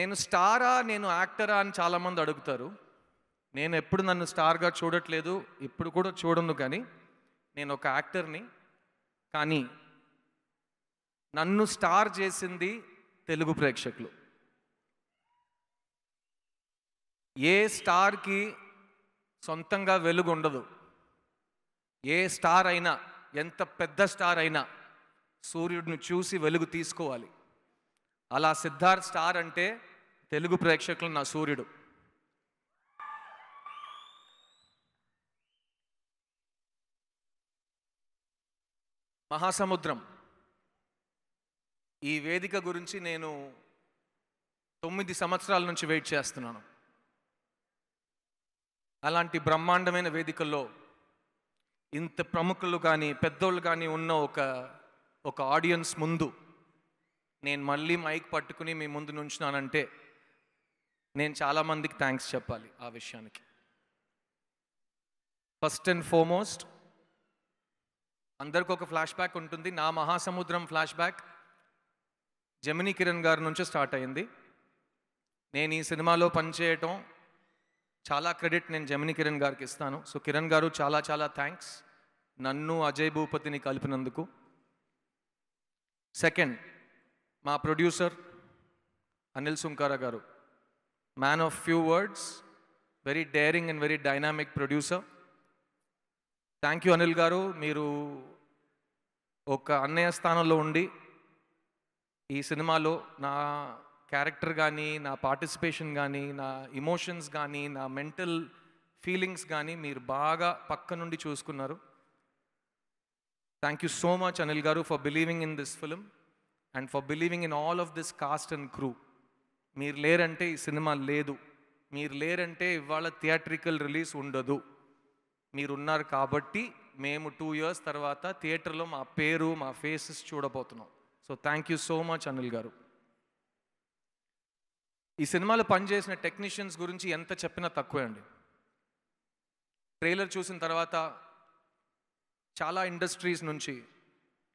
నేను స్టారా నేను యాక్టరా అని చాలామంది అడుగుతారు నేను ఎప్పుడు నన్ను స్టార్గా చూడట్లేదు ఇప్పుడు కూడా చూడను కానీ నేను ఒక యాక్టర్ని కానీ నన్ను స్టార్ చేసింది తెలుగు ప్రేక్షకులు ఏ స్టార్కి సొంతంగా వెలుగు ఉండదు ఏ స్టార్ అయినా ఎంత పెద్ద స్టార్ అయినా సూర్యుడిని చూసి వెలుగు తీసుకోవాలి అలా సిద్ధార్థ్ స్టార్ అంటే తెలుగు ప్రేక్షకులు నా సూర్యుడు మహాసముద్రం ఈ వేదిక గురించి నేను తొమ్మిది సంవత్సరాల నుంచి వెయిట్ చేస్తున్నాను అలాంటి బ్రహ్మాండమైన వేదికల్లో ఇంత ప్రముఖులు కానీ పెద్దోళ్ళు కానీ ఉన్న ఒక ఒక ఆడియన్స్ ముందు నేను మళ్ళీ మైక్ పట్టుకుని మీ ముందు నుంచున్నానంటే నేను చాలామందికి థ్యాంక్స్ చెప్పాలి ఆ విషయానికి ఫస్ట్ అండ్ ఫార్మోస్ట్ అందరికి ఒక ఫ్లాష్ బ్యాక్ ఉంటుంది నా మహాసముద్రం ఫ్లాష్ బ్యాక్ జమినీ కిరణ్ గారి నుంచి స్టార్ట్ అయింది నేను ఈ సినిమాలో పనిచేయటం చాలా క్రెడిట్ నేను జమినీ కిరణ్ గారికి ఇస్తాను సో కిరణ్ గారు చాలా చాలా థ్యాంక్స్ నన్ను అజయ్ భూపతిని కలిపినందుకు సెకండ్ మా producer Anil Sunkara garu man of few words very daring and very dynamic producer thank you Anil garu మీరు ఒక అన్నయ్య స్థానంలో ఉండి ఈ సినిమాలో నా క్యారెక్టర్ కానీ నా పార్టిసిపేషన్ కానీ నా ఇమోషన్స్ కానీ నా మెంటల్ ఫీలింగ్స్ కానీ మీరు బాగా పక్క నుండి చూసుకున్నారు thank you so much Anil garu for believing in this film and for believing in all of this cast and crew మీరు లేరంటే ఈ సినిమా లేదు మీరు లేరంటే ఇవాళ థియేట్రికల్ రిలీజ్ ఉండదు మీరున్నారు కాబట్టి మేము టూ ఇయర్స్ తర్వాత థియేటర్లో మా పేరు మా ఫేసెస్ చూడబోతున్నాం so thank you so much Anil garu ఈ సినిమాలో పనిచేసిన టెక్నీషియన్స్ గురించి ఎంత చెప్పినా తక్కువే అండి ట్రైలర్ చూసిన తర్వాత చాలా ఇండస్ట్రీస్ నుంచి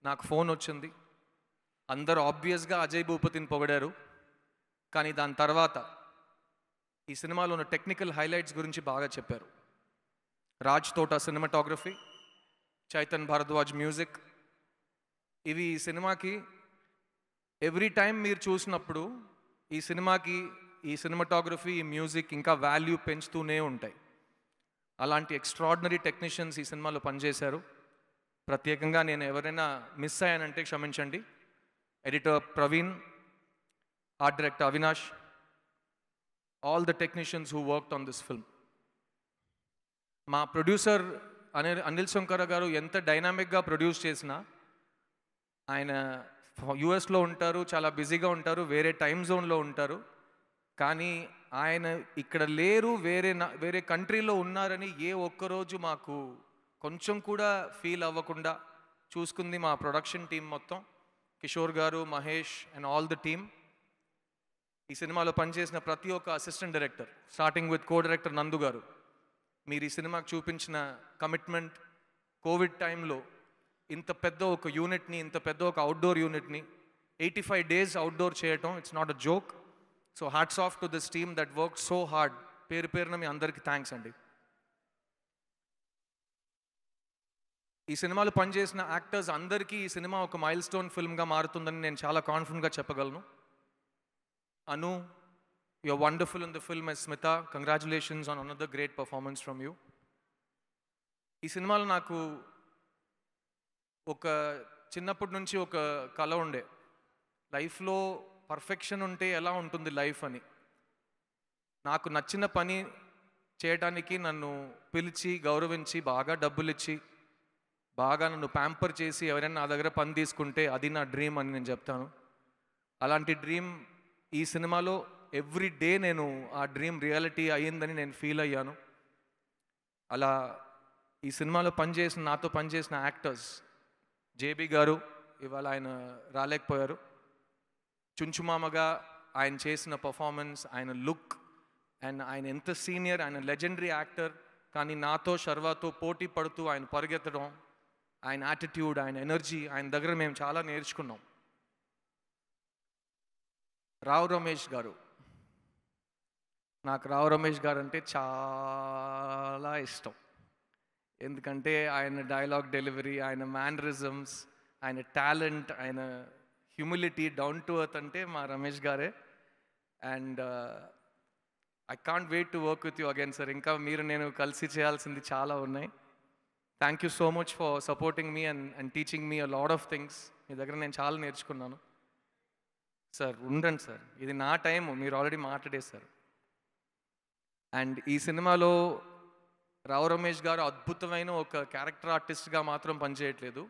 నాకు ఫోన్ వచ్చింది అందరూ ఆబ్వియస్గా అజయ్ భూపతిని పొగిడారు కానీ దాని తర్వాత ఈ సినిమాలో ఉన్న టెక్నికల్ హైలైట్స్ గురించి బాగా చెప్పారు రాజ్ తోట సినిమాటోగ్రఫీ చైతన్ భారద్వాజ్ మ్యూజిక్ ఇవి ఈ సినిమాకి ఎవ్రీ టైం మీరు చూసినప్పుడు ఈ సినిమాకి ఈ సినిమాటోగ్రఫీ ఈ మ్యూజిక్ ఇంకా వాల్యూ పెంచుతూనే ఉంటాయి అలాంటి ఎక్స్ట్రాడినరీ టెక్నీషియన్స్ ఈ సినిమాలో పనిచేశారు ప్రత్యేకంగా నేను ఎవరైనా మిస్ అయ్యానంటే క్షమించండి editor Praveen art director Avinash all the technicians who work on this film మా ప్రొడ్యూసర్ అనిల్ అనిల్ శంకర్ గారు ఎంత డైనామిక్గా ప్రొడ్యూస్ చేసినా ఆయన యుఎస్లో ఉంటారు చాలా బిజీగా ఉంటారు వేరే టైం జోన్లో ఉంటారు కానీ ఆయన ఇక్కడ లేరు వేరే వేరే కంట్రీలో ఉన్నారని ఏ ఒక్కరోజు మాకు కొంచెం కూడా ఫీల్ అవ్వకుండా చూసుకుంది మా ప్రొడక్షన్ టీం మొత్తం Kishore garu Mahesh and all the team ఈ సినిమాలో పనిచేసిన ప్రతి ఒక్క assistant director starting with co director Nandu garu మీరు ఈ సినిమాకు చూపించిన కమిట్మెంట్ కోవిడ్ టైంలో ఇంత పెద్ద ఒక యూనిట్ని ఇంత పెద్ద ఒక అవుట్డోర్ యూనిట్ని ఎయిటీ ఫైవ్ డేస్ అవుట్డోర్ చేయటం it's not a joke so hearts off to this team that work so hard పేరు పేరున మీ అందరికీ థ్యాంక్స్ అండి ఈ సినిమాలో పనిచేసిన యాక్టర్స్ అందరికీ ఈ సినిమా ఒక మైల్ స్టోన్ ఫిల్మ్గా మారుతుందని నేను చాలా కాన్ఫిడెంట్గా చెప్పగలను Anu you you're wonderful in the film as Smita. Congratulations on another great performance from you ఈ సినిమాలో నాకు ఒక చిన్నప్పటి నుంచి ఒక కళ ఉండే లైఫ్లో పర్ఫెక్షన్ ఉంటే ఎలా ఉంటుంది లైఫ్ అని నాకు నచ్చిన పని చేయడానికి నన్ను పిలిచి గౌరవించి బాగా డబ్బులు ఇచ్చి బాగా నన్ను ప్యాంపర్ చేసి ఎవరైనా నా దగ్గర పని తీసుకుంటే అది నా డ్రీమ్ అని నేను చెప్తాను అలాంటి డ్రీమ్ ఈ సినిమాలో ఎవ్రీ డే నేను ఆ డ్రీమ్ రియాలిటీ అయ్యిందని నేను ఫీల్ అయ్యాను అలా ఈ సినిమాలో పనిచేసిన నాతో పనిచేసిన యాక్టర్స్ జేబీ గారు ఇవాళ ఆయన రాలేకపోయారు చుంచుమామగా ఆయన చేసిన పర్ఫార్మెన్స్ ఆయన లుక్ అండ్ ఆయన ఎంత సీనియర్ ఆయన లెజెండరీ యాక్టర్ కానీ నాతో షర్వాతో పోటీ పడుతూ ఆయన పరిగెత్తడం ఆయన యాటిట్యూడ్ ఆయన ఎనర్జీ ఆయన దగ్గర మేము చాలా నేర్చుకున్నాం రావు రమేష్ గారు నాకు రావు రమేష్ గారు అంటే చాలా ఇష్టం ఎందుకంటే ఆయన డైలాగ్ డెలివరీ ఆయన మ్యానరిజమ్స్ ఆయన టాలెంట్ ఆయన హ్యూమిలిటీ డౌన్ టు అర్త్ అంటే మా రమేష్ గారే and I can't wait to work with you again sir ఇంకా మీరు నేను కలిసి చేయాల్సింది చాలా ఉన్నాయి thank you so much for supporting me and and teaching me a lot of things మీ దగ్గర నేను చాలా నేర్చుకున్నాను సార్ ఉండండి సార్ ఇది నా టైం మీరు ఆల్రెడీ మాట్లాడేశారు అండ్ ఈ సినిమాలో రావు రమేష్ గారు అద్భుతమైన ఒక క్యారెక్టర్ ఆర్టిస్ట్గా మాత్రం పనిచేయట్లేదు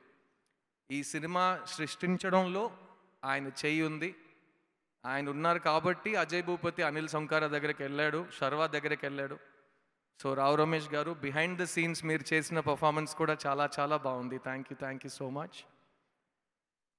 ఈ సినిమా సృష్టించడంలో ఆయన చేయి ఉంది ఆయన ఉన్నారు కాబట్టి అజయ్ భూపతి అనిల్ సంకార దగ్గరికి వెళ్ళాడు శర్వా దగ్గరికి వెళ్ళాడు సో రావు రమేష్ గారు బిహైండ్ ద సీన్స్ మీరు చేసిన పర్ఫార్మెన్స్ కూడా చాలా చాలా బాగుంది thank you thank you so much